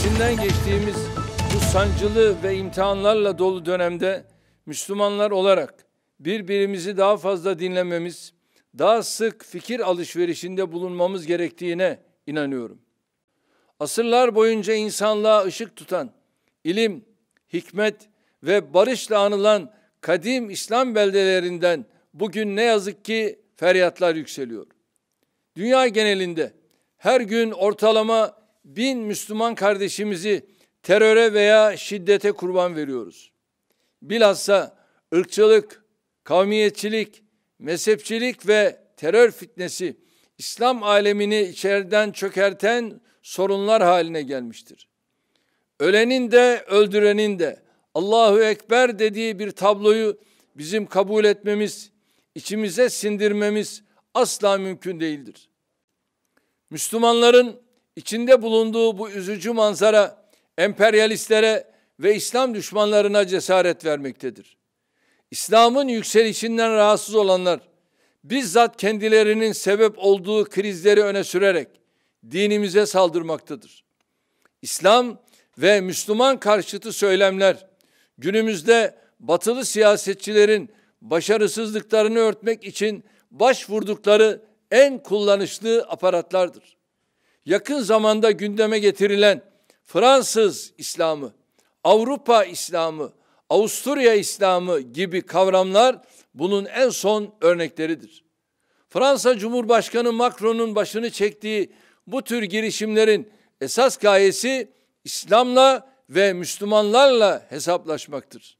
İçinden geçtiğimiz bu sancılı ve imtihanlarla dolu dönemde Müslümanlar olarak birbirimizi daha fazla dinlememiz, daha sık fikir alışverişinde bulunmamız gerektiğine inanıyorum. Asırlar boyunca insanlığa ışık tutan, ilim, hikmet ve barışla anılan kadim İslam beldelerinden bugün ne yazık ki feryatlar yükseliyor. Dünya genelinde her gün ortalama bin Müslüman kardeşimizi teröre veya şiddete kurban veriyoruz. Bilhassa ırkçılık, kavmiyetçilik, mezhepçilik ve terör fitnesi İslam alemini içeriden çökerten sorunlar haline gelmiştir. Ölenin de öldürenin de Allahu Ekber dediği bir tabloyu bizim kabul etmemiz, içimize sindirmemiz asla mümkün değildir. Müslümanların İçinde bulunduğu bu üzücü manzara emperyalistlere ve İslam düşmanlarına cesaret vermektedir. İslam'ın yükselişinden rahatsız olanlar bizzat kendilerinin sebep olduğu krizleri öne sürerek dinimize saldırmaktadır. İslam ve Müslüman karşıtı söylemler günümüzde batılı siyasetçilerin başarısızlıklarını örtmek için başvurdukları en kullanışlı aparatlardır yakın zamanda gündeme getirilen Fransız İslamı, Avrupa İslamı, Avusturya İslamı gibi kavramlar bunun en son örnekleridir. Fransa Cumhurbaşkanı Macron'un başını çektiği bu tür girişimlerin esas gayesi İslam'la ve Müslümanlarla hesaplaşmaktır.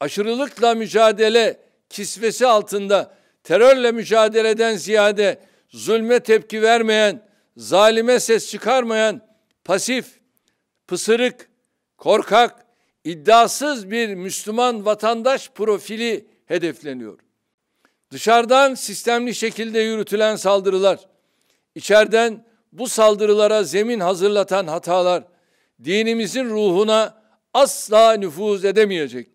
Aşırılıkla mücadele kisvesi altında terörle mücadeleden ziyade zulme tepki vermeyen zalime ses çıkarmayan pasif, pısırık, korkak, iddiasız bir Müslüman vatandaş profili hedefleniyor. Dışarıdan sistemli şekilde yürütülen saldırılar, içeriden bu saldırılara zemin hazırlatan hatalar dinimizin ruhuna asla nüfuz edemeyecek.